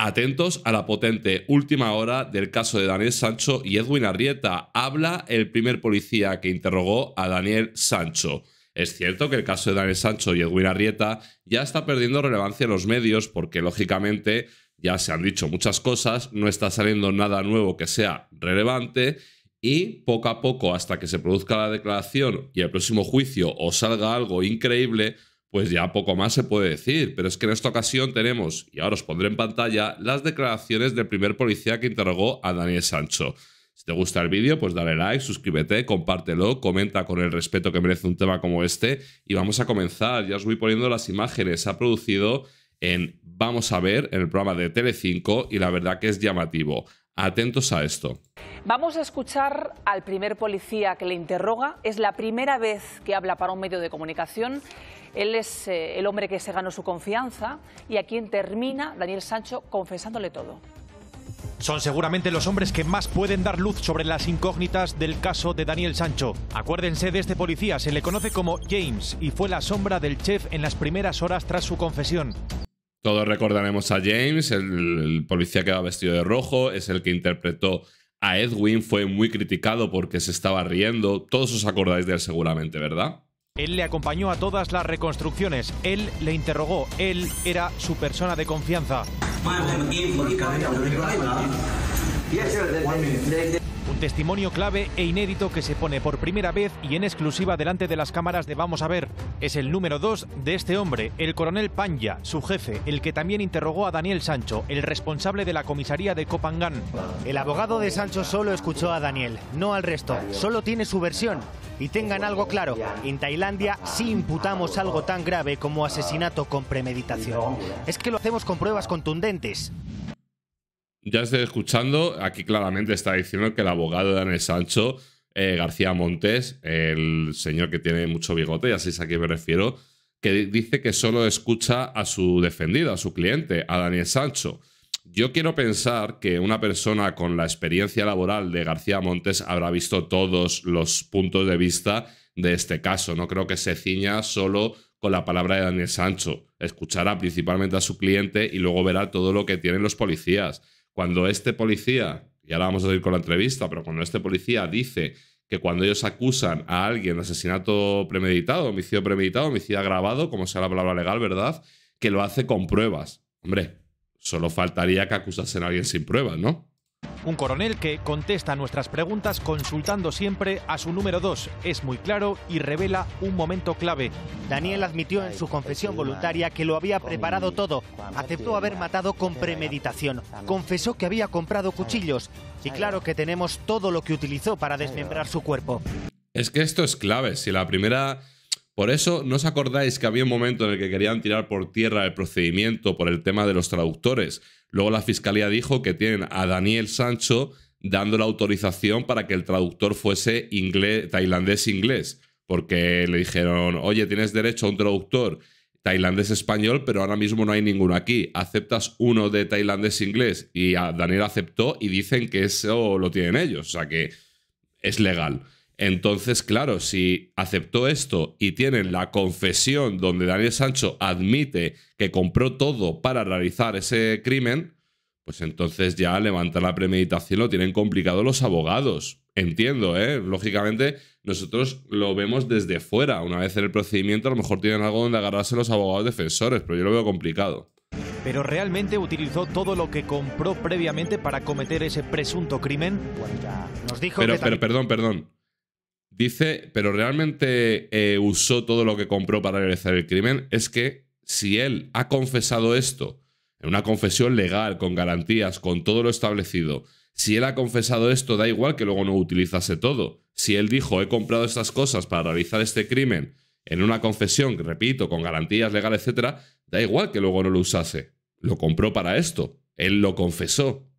Atentos a la potente última hora del caso de Daniel Sancho y Edwin Arrieta. Habla el primer policía que interrogó a Daniel Sancho. Es cierto que el caso de Daniel Sancho y Edwin Arrieta ya está perdiendo relevancia en los medios porque, lógicamente, ya se han dicho muchas cosas, no está saliendo nada nuevo que sea relevante y poco a poco, hasta que se produzca la declaración y el próximo juicio o salga algo increíble, pues ya poco más se puede decir, pero es que en esta ocasión tenemos, y ahora os pondré en pantalla, las declaraciones del primer policía que interrogó a Daniel Sancho. Si te gusta el vídeo, pues dale like, suscríbete, compártelo, comenta con el respeto que merece un tema como este y vamos a comenzar. Ya os voy poniendo las imágenes. Se ha producido en Vamos a ver, en el programa de Telecinco y la verdad que es llamativo. Atentos a esto. Vamos a escuchar al primer policía que le interroga. Es la primera vez que habla para un medio de comunicación. Él es eh, el hombre que se ganó su confianza y a quien termina Daniel Sancho confesándole todo. Son seguramente los hombres que más pueden dar luz sobre las incógnitas del caso de Daniel Sancho. Acuérdense de este policía, se le conoce como James y fue la sombra del chef en las primeras horas tras su confesión. Todos recordaremos a James, el, policía que va vestido de rojo, es el que interpretó a Edwin, fue muy criticado porque se estaba riendo. Todos os acordáis de él seguramente, ¿verdad? Él le acompañó a todas las reconstrucciones, él le interrogó, él era su persona de confianza. Testimonio clave e inédito que se pone por primera vez y en exclusiva delante de las cámaras de Vamos a ver. Es el número 2 de este hombre, el coronel Panya, su jefe, el que también interrogó a Daniel Sancho, el responsable de la comisaría de copangan El abogado de Sancho solo escuchó a Daniel, no al resto. Solo tiene su versión. Y tengan algo claro, en Tailandia sí imputamos algo tan grave como asesinato con premeditación. Es que lo hacemos con pruebas contundentes ya estoy escuchando, aquí claramente está diciendo que el abogado de Daniel Sancho, eh, García Montes, el señor que tiene mucho bigote, y así es a quién me refiero, que dice que solo escucha a su defendido, a su cliente, a Daniel Sancho. Yo quiero pensar que una persona con la experiencia laboral de García Montes habrá visto todos los puntos de vista de este caso. No creo que se ciña solo con la palabra de Daniel Sancho. Escuchará principalmente a su cliente y luego verá todo lo que tienen los policías. Cuando este policía, y ahora vamos a ir con la entrevista, pero cuando este policía dice que cuando ellos acusan a alguien de asesinato premeditado, homicidio premeditado, homicidio agravado, como sea la palabra legal, ¿verdad? Que lo hace con pruebas. Hombre, solo faltaría que acusasen a alguien sin pruebas, ¿no? Un coronel que contesta nuestras preguntas consultando siempre a su número 2. Es muy claro y revela un momento clave. Daniel admitió en su confesión voluntaria que lo había preparado todo. Aceptó haber matado con premeditación. Confesó que había comprado cuchillos. Y claro que tenemos todo lo que utilizó para desmembrar su cuerpo. Es que esto es clave. Si la primera... Por eso, ¿no os acordáis que había un momento en el que querían tirar por tierra el procedimiento por el tema de los traductores? Luego la fiscalía dijo que tienen a Daniel Sancho dando la autorización para que el traductor fuese tailandés-inglés, porque le dijeron, oye, tienes derecho a un traductor tailandés-español, pero ahora mismo no hay ninguno aquí, aceptas uno de tailandés-inglés y Daniel aceptó y dicen que eso lo tienen ellos, o sea que es legal. Entonces, claro, si aceptó esto y tienen la confesión donde Daniel Sancho admite que compró todo para realizar ese crimen, pues entonces ya levantar la premeditación lo tienen complicado los abogados. Entiendo, ¿eh? Lógicamente, nosotros lo vemos desde fuera. Una vez en el procedimiento, a lo mejor tienen algo donde agarrarse los abogados defensores, pero yo lo veo complicado pero realmente utilizó todo lo que compró previamente para cometer ese presunto crimen. Pues ya nos dijo pero, pero, perdón, perdón. Dice, pero realmente eh, usó todo lo que compró para realizar el crimen. Es que si él ha confesado esto, en una confesión legal, con garantías, con todo lo establecido, si él ha confesado esto, da igual que luego no utilizase todo. Si él dijo, he comprado estas cosas para realizar este crimen, en una confesión, repito, con garantías legales, etc., da igual que luego no lo usase. Lo compró para esto. Él lo confesó,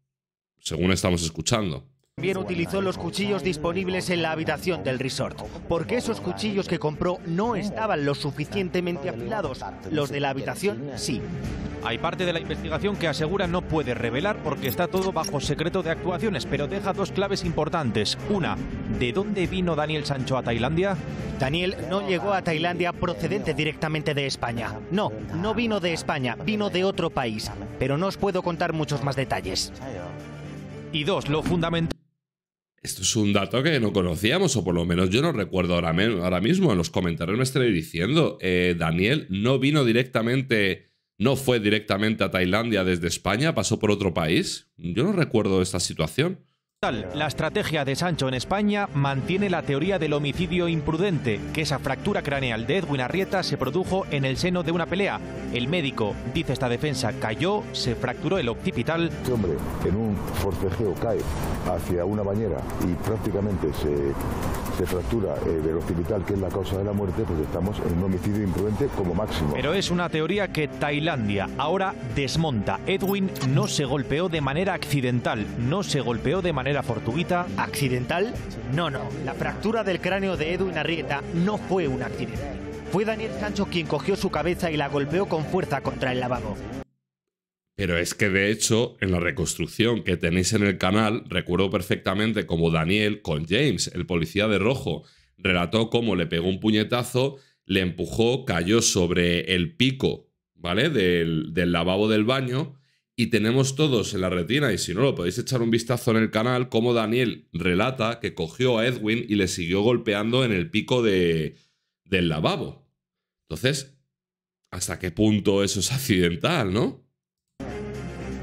según estamos escuchando. También utilizó los cuchillos disponibles en la habitación del resort, porque esos cuchillos que compró no estaban lo suficientemente afilados, los de la habitación sí. Hay parte de la investigación que asegura no puede revelar porque está todo bajo secreto de actuaciones, pero deja dos claves importantes. Una, ¿de dónde vino Daniel Sancho a Tailandia? Daniel no llegó a Tailandia procedente directamente de España. No, no vino de España, vino de otro país. Pero no os puedo contar muchos más detalles. Y dos, lo fundamental. Esto es un dato que no conocíamos, o por lo menos yo no recuerdo ahora, mismo. En los comentarios me estaré diciendo, eh, Daniel no vino directamente, no fue directamente a Tailandia desde España, pasó por otro país. Yo no recuerdo esta situación. La estrategia de Sancho en España mantiene la teoría del homicidio imprudente, que esa fractura craneal de Edwin Arrieta se produjo en el seno de una pelea. El médico, dice esta defensa, cayó, se fracturó el occipital. Este hombre en un forcejeo cae hacia una bañera y prácticamente se, se fractura eh, el occipital, que es la causa de la muerte, pues estamos en un homicidio imprudente como máximo. Pero es una teoría que Tailandia ahora desmonta. Edwin no se golpeó de manera accidental, no se golpeó de manera la fortuita. ¿Accidental? No, no. La fractura del cráneo de Edwin Arrieta no fue un accidente. Fue Daniel Sancho quien cogió su cabeza y la golpeó con fuerza contra el lavabo. Pero es que de hecho, en la reconstrucción que tenéis en el canal, recuerdo perfectamente cómo Daniel con James, el policía de rojo, relató cómo le pegó un puñetazo, le empujó, cayó sobre el pico, ¿vale? Del, del lavabo del baño y tenemos todos en la retina, y si no lo podéis echar un vistazo en el canal, cómo Daniel relata que cogió a Edwin y le siguió golpeando en el pico de, del lavabo. Entonces, ¿hasta qué punto eso es accidental, no?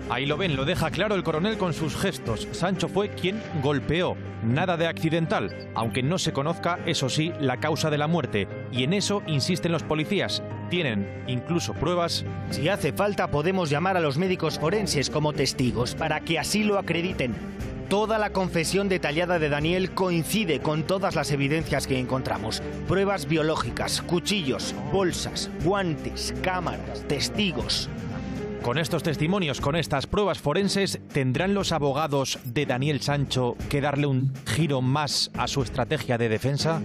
Ahí lo ven, lo deja claro el coronel con sus gestos. Sancho fue quien golpeó. Nada de accidental, aunque no se conozca, eso sí, la causa de la muerte. Y en eso insisten los policías. Tienen incluso pruebas. Si hace falta, podemos llamar a los médicos forenses como testigos para que así lo acrediten. Toda la confesión detallada de Daniel coincide con todas las evidencias que encontramos. Pruebas biológicas, cuchillos, bolsas, guantes, cámaras, testigos. Con estos testimonios, con estas pruebas forenses, ¿tendrán los abogados de Daniel Sancho que darle un giro más a su estrategia de defensa?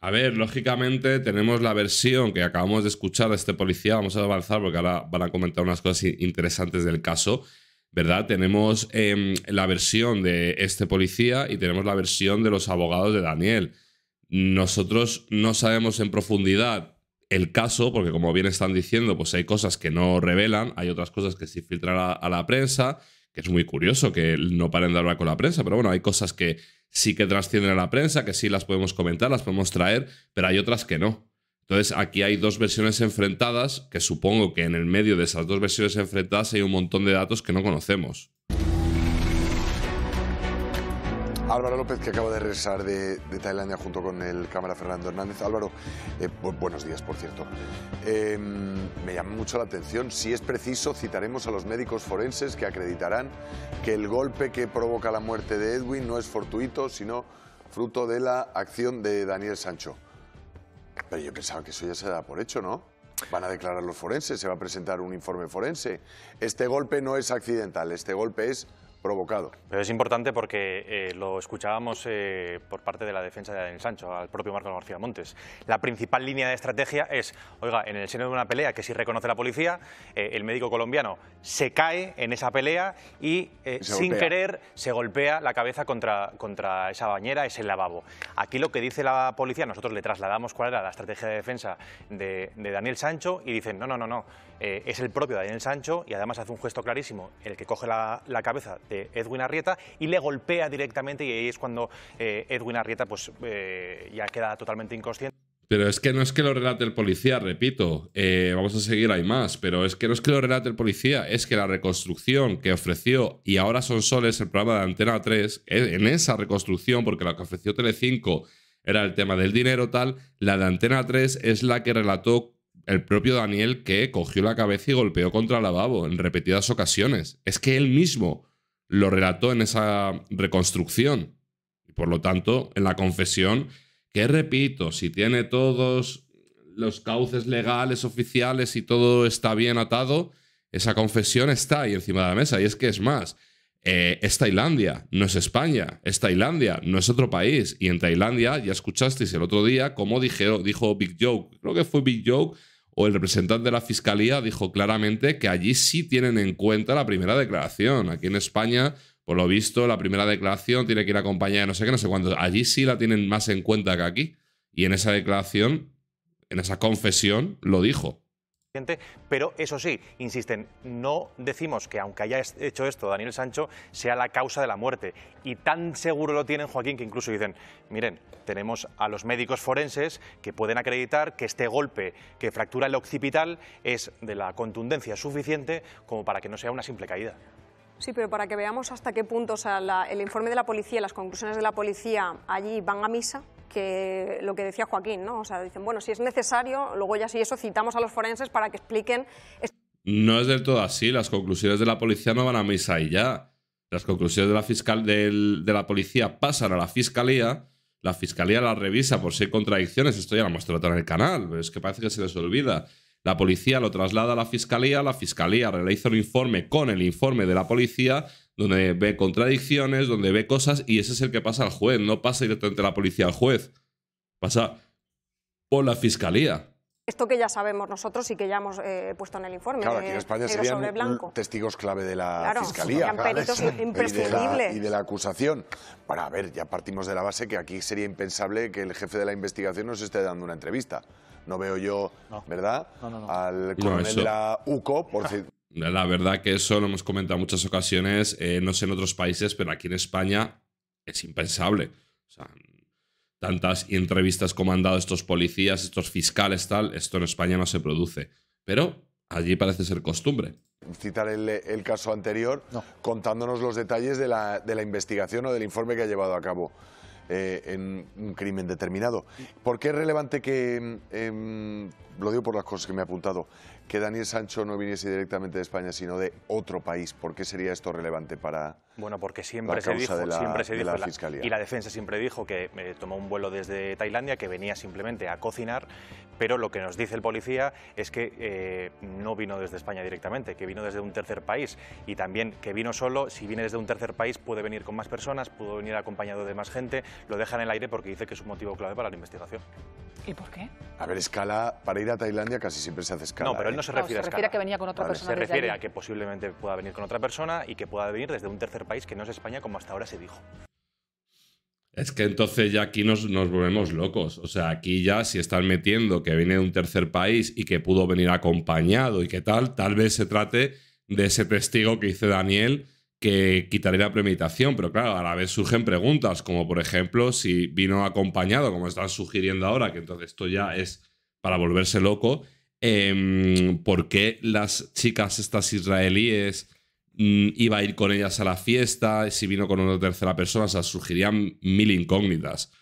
A ver, lógicamente tenemos la versión que acabamos de escuchar de este policía. Vamos a avanzar porque ahora van a comentar unas cosas interesantes del caso, ¿verdad? Tenemos em, la versión de este policía y tenemos la versión de los abogados de Daniel. Nosotros no sabemos en profundidad el caso, porque como bien están diciendo, pues hay cosas que no revelan, hay otras cosas que sí filtran a, la prensa, que es muy curioso que no paren de hablar con la prensa, pero bueno, hay cosas que sí que trascienden a la prensa, que sí las podemos comentar, las podemos traer, pero hay otras que no. Entonces aquí hay dos versiones enfrentadas, que supongo que en el medio de esas dos versiones enfrentadas hay un montón de datos que no conocemos. Álvaro López, que acaba de regresar de, Tailandia junto con el cámara Fernando Hernández. Álvaro, eh, buenos días, por cierto. Em, me llama mucho la atención, si es preciso, citaremos a los médicos forenses que acreditarán que el golpe que provoca la muerte de Edwin no es fortuito, sino fruto de la acción de Daniel Sancho. Pero yo pensaba que eso ya se da por hecho, ¿no? Van a declarar los forenses, se va a presentar un informe forense. Este golpe no es accidental, este golpe es provocado. Pero es importante porque eh, lo escuchábamos eh, por parte de la defensa de Daniel Sancho, al propio Marco García Montes. La principal línea de estrategia es, oiga, en el seno de una pelea que sí reconoce la policía, eh, el médico colombiano se cae en esa pelea y sin querer se golpea la cabeza contra, contra esa bañera, ese lavabo. Aquí lo que dice la policía, nosotros le trasladamos cuál era la estrategia de defensa de, de Daniel Sancho y dicen, no, no, no, no eh, es el propio Daniel Sancho y además hace un gesto clarísimo el que coge la, cabeza de Edwin Arrieta y le golpea directamente y ahí es cuando eh, Edwin Arrieta pues eh, ya queda totalmente inconsciente. Pero es que no es que lo relate el policía, repito, vamos a seguir, hay más, pero es que no es que lo relate el policía, es que la reconstrucción que ofreció y ahora son soles el programa de Antena 3, en esa reconstrucción, porque la que ofreció Telecinco era el tema del dinero tal, la de Antena 3 es la que relató el propio Daniel que cogió la cabeza y golpeó contra el lavabo en repetidas ocasiones. Es que él mismo lo relató en esa reconstrucción. Y por lo tanto, en la confesión, que repito, si tiene todos los cauces legales oficiales y todo está bien atado, esa confesión está ahí encima de la mesa. Y es que es más, eh, es Tailandia, no es España, es Tailandia, no es otro país. Y en Tailandia ya escuchasteis el otro día cómo dijo Big Joke, creo que fue Big Joke, o el representante de la Fiscalía dijo claramente que allí sí tienen en cuenta la primera declaración. Aquí en España, por lo visto, la primera declaración tiene que ir acompañada de no sé qué, no sé cuánto. Allí sí la tienen más en cuenta que aquí. Y en esa declaración, en esa confesión, lo dijo pero eso sí, insisten, no decimos que aunque haya hecho esto Daniel Sancho sea la causa de la muerte. Y tan seguro lo tienen, Joaquín, que incluso dicen, miren, tenemos a los médicos forenses que pueden acreditar que este golpe que fractura el occipital es de la contundencia suficiente como para que no sea una simple caída. Sí, pero para que veamos hasta qué punto el informe de la policía, las conclusiones de la policía allí van a misa, que lo que decía Joaquín, ¿no? O sea, dicen, bueno, si es necesario, luego ya si eso citamos a los forenses para que expliquen... No es del todo así, las conclusiones de la policía no van a misa y ya. Las conclusiones de la, fiscal, de la policía pasan a la fiscalía, la fiscalía las revisa por si hay contradicciones, esto ya lo hemos tratado en el canal, pero es que parece que se les olvida. La policía lo traslada a la fiscalía, la fiscalía realiza un informe con el informe de la policía, donde ve contradicciones, donde ve cosas, y ese es el que pasa al juez, no pasa directamente la policía al juez, pasa por la fiscalía. Esto que ya sabemos nosotros y que ya hemos eh, puesto en el informe. Claro, aquí en España testigos clave de la fiscalía. Y de, la, acusación. para ver, ya partimos de la base que aquí sería impensable que el jefe de la investigación nos esté dando una entrevista. No veo yo, ¿verdad? Al coronel de la UCO, por, La verdad que eso lo hemos comentado en muchas ocasiones, eh, no sé en otros países, pero aquí en España es impensable. O sea, tantas entrevistas como han dado estos policías, estos fiscales, tal, esto en España no se produce. Pero allí parece ser costumbre. Citar el, caso anterior contándonos los detalles de la, investigación o del informe que ha llevado a cabo. Eh, en un crimen determinado. ¿Por qué es relevante que, em, em, lo digo por las cosas que me he apuntado, que Daniel Sancho no viniese directamente de España, sino de otro país? ¿Por qué sería esto relevante para Bueno, porque siempre la se dijo, siempre se dijo, fiscalía? y la defensa siempre dijo que eh, tomó un vuelo desde Tailandia, que venía simplemente a cocinar, pero lo que nos dice el policía es que eh, no vino desde España directamente, que vino desde un tercer país y también que vino solo, si viene desde un tercer país puede venir con más personas, pudo venir acompañado de más gente, lo dejan en el aire porque dice que es un motivo clave para la investigación. ¿Y por qué? A ver, escala, para ir a Tailandia casi siempre se hace escala. No, pero él no ¿eh? se refiere a escala. Se refiere a que venía con otra persona. Se refiere a que posiblemente pueda venir con otra persona y que pueda venir desde un tercer país que no es España, como hasta ahora se dijo. Es que entonces ya aquí nos, nos volvemos locos. O sea, aquí ya si están metiendo que viene de un tercer país y que pudo venir acompañado y que tal, tal vez se trate de ese testigo que dice Daniel, que quitaría la premeditación, pero claro, a la vez surgen preguntas, como por ejemplo si vino acompañado, como están sugiriendo ahora, que entonces esto ya es para volverse loco, em, ¿por qué las chicas estas israelíes mm, iba a ir con ellas a la fiesta? Si vino con una tercera persona, o sea, surgirían mil incógnitas.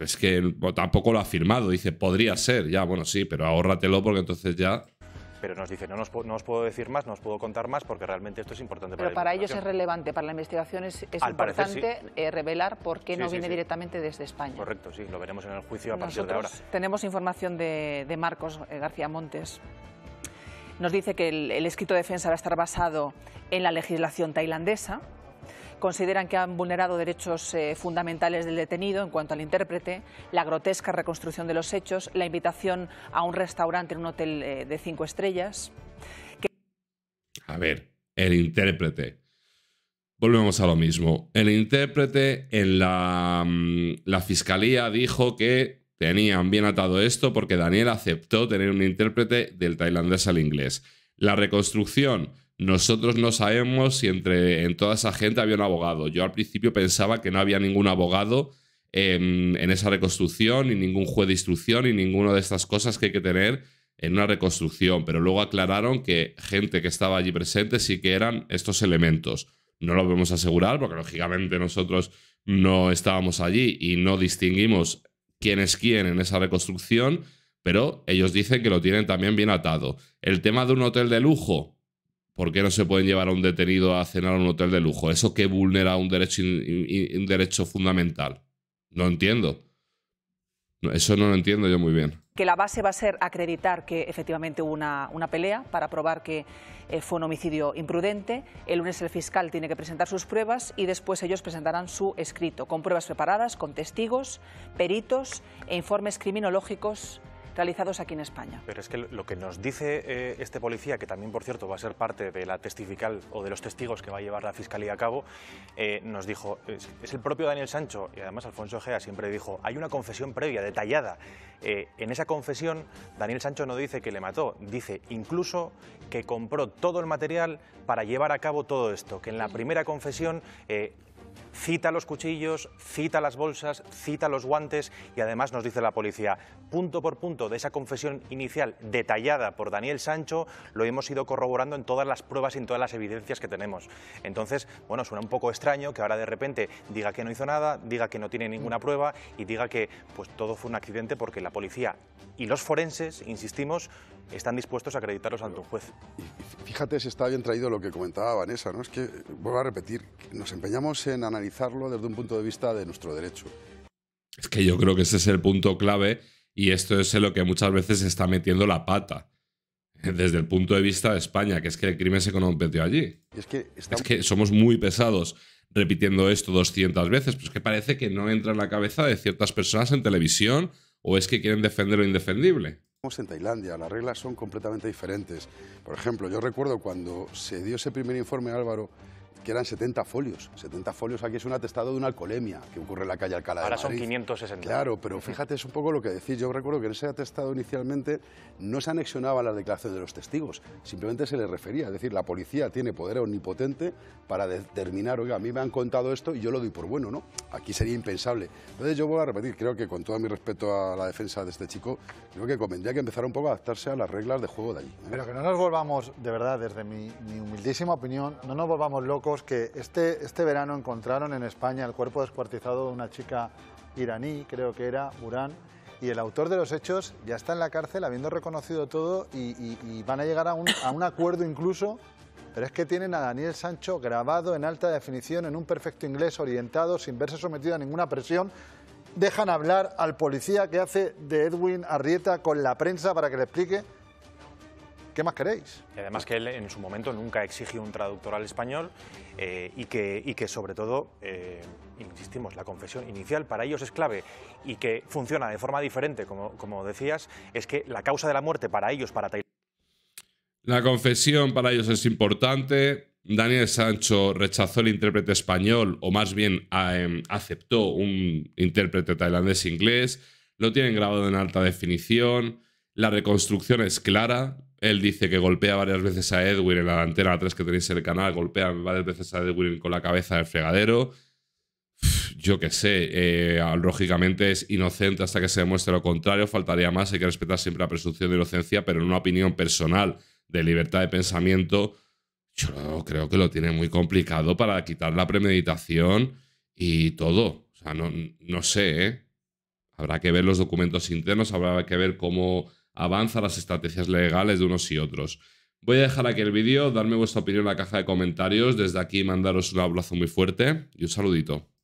es que tampoco lo ha afirmado, dice, podría ser, ya, bueno, sí, pero ahórratelo porque entonces ya pero nos dice, no, no os puedo decir más, no os puedo contar más, porque realmente esto es importante pero para Pero para ellos es relevante, para la investigación es, importante eh, revelar por qué no viene directamente desde España. Correcto, sí, lo veremos en el juicio a partir de ahora. Tenemos información de, Marcos eh, García Montes nos dice que el, escrito de defensa va a estar basado en la legislación tailandesa, Consideran que han vulnerado derechos eh, fundamentales del detenido en cuanto al intérprete, la grotesca reconstrucción de los hechos, la invitación a un restaurante en un hotel eh, de cinco estrellas. A ver, el intérprete. Volvemos a lo mismo. El intérprete en mm, la fiscalía dijo que tenían bien atado esto porque Daniel aceptó tener un intérprete del tailandés al inglés. La reconstrucción nosotros no sabemos si entre en toda esa gente había un abogado. Yo al principio pensaba que no había ningún abogado en, esa reconstrucción, ni ningún juez de instrucción, ni ninguna de estas cosas que hay que tener en una reconstrucción. Pero luego aclararon que gente que estaba allí presente sí que eran estos elementos. No lo podemos asegurar porque lógicamente nosotros no estábamos allí y no distinguimos quién es quién en esa reconstrucción, pero ellos dicen que lo tienen también bien atado. El tema de un hotel de lujo, ¿Por qué no se pueden llevar a un detenido a cenar a un hotel de lujo? ¿Eso qué vulnera un derecho, un derecho fundamental? No entiendo. Eso no lo entiendo yo muy bien. Que la base va a ser acreditar que efectivamente hubo una, una pelea para probar que eh, fue un homicidio imprudente. El lunes el fiscal tiene que presentar sus pruebas y después ellos presentarán su escrito, con pruebas preparadas, con testigos, peritos e informes criminológicos realizados aquí en España. Pero es que lo que nos dice eh, este policía, que también por cierto va a ser parte de la testifical o de los testigos que va a llevar la Fiscalía a cabo, eh, nos dijo, es, el propio Daniel Sancho, y además Alfonso Gea siempre dijo, hay una confesión previa, detallada. Eh, en esa confesión, Daniel Sancho no dice que le mató, dice incluso que compró todo el material para llevar a cabo todo esto, que en la primera confesión cita los cuchillos, cita las bolsas, cita los guantes y además nos dice la policía, punto por punto de esa confesión inicial detallada por Daniel Sancho, lo hemos ido corroborando en todas las pruebas y en todas las evidencias que tenemos. Entonces, bueno, suena un poco extraño que ahora de repente diga que no hizo nada, diga que no tiene ninguna mm. prueba y diga que pues todo fue un accidente porque la policía y los forenses, insistimos, están dispuestos a acreditarlos ante un juez. fíjate si está bien traído lo que comentaba Vanessa, ¿no? Es que, vuelvo a repetir, nos empeñamos en analizarlo desde un punto de vista de nuestro derecho. Es que yo creo que ese es el punto clave y esto es lo que muchas veces se está metiendo la pata desde el punto de vista de España, que es que el crimen se cometió allí. Es que, somos muy pesados repitiendo esto 200 veces, pues que parece que no entra en la cabeza de ciertas personas en televisión o es que quieren defender lo indefendible. En Tailandia las reglas son completamente diferentes. Por ejemplo, yo recuerdo cuando se dio ese primer informe Álvaro que eran 70 folios. 70 folios aquí es un atestado de una alcoholemia que ocurre en la calle Alcalá Ahora de son 560. Claro, pero fíjate, es un poco lo que decís. Yo recuerdo que en ese atestado inicialmente no se anexionaba la declaración de los testigos, simplemente se le refería. Es decir, la policía tiene poder omnipotente para determinar, oiga, a mí me han contado esto y yo lo doy por bueno, ¿no? Aquí sería impensable. Entonces yo voy a repetir, creo que con todo mi respeto a la defensa de este chico, creo que convendría que empezara un poco a adaptarse a las reglas de juego de allí. ¿eh? Pero que no nos volvamos, de verdad, desde mi, mi humildísima opinión, no nos volvamos locos que este, este verano encontraron en España el cuerpo descuartizado de una chica iraní, creo que era, Burán, y el autor de los hechos ya está en la cárcel habiendo reconocido todo y, van a llegar a un, a un, acuerdo incluso, pero es que tienen a Daniel Sancho grabado en alta definición, en un perfecto inglés orientado, sin verse sometido a ninguna presión. Dejan hablar al policía que hace de Edwin Arrieta con la prensa para que le explique ¿Qué más queréis? además que él en su momento nunca exigió un traductor al español eh, y, que, que sobre todo, eh, insistimos, la confesión inicial para ellos es clave y que funciona de forma diferente, como, decías, es que la causa de la muerte para ellos, para Tailandia... La confesión para ellos es importante. Daniel Sancho rechazó el intérprete español, o más bien em, aceptó un intérprete tailandés-inglés. Lo tienen grabado en alta definición. La reconstrucción es clara él dice que golpea varias veces a Edwin en la antena tres que tenéis en el canal, golpea varias veces a Edwin con la cabeza del fregadero. Yo qué sé, eh, lógicamente es inocente hasta que se demuestre lo contrario, faltaría más, hay que respetar siempre la presunción de inocencia, pero en una opinión personal de libertad de pensamiento, yo creo que lo tiene muy complicado para quitar la premeditación y todo. O sea, no, no sé, ¿eh? Habrá que ver los documentos internos, habrá que ver cómo avanza las estrategias legales de unos y otros. Voy a dejar aquí el vídeo, darme vuestra opinión en la caja de comentarios, desde aquí mandaros un abrazo muy fuerte y un saludito.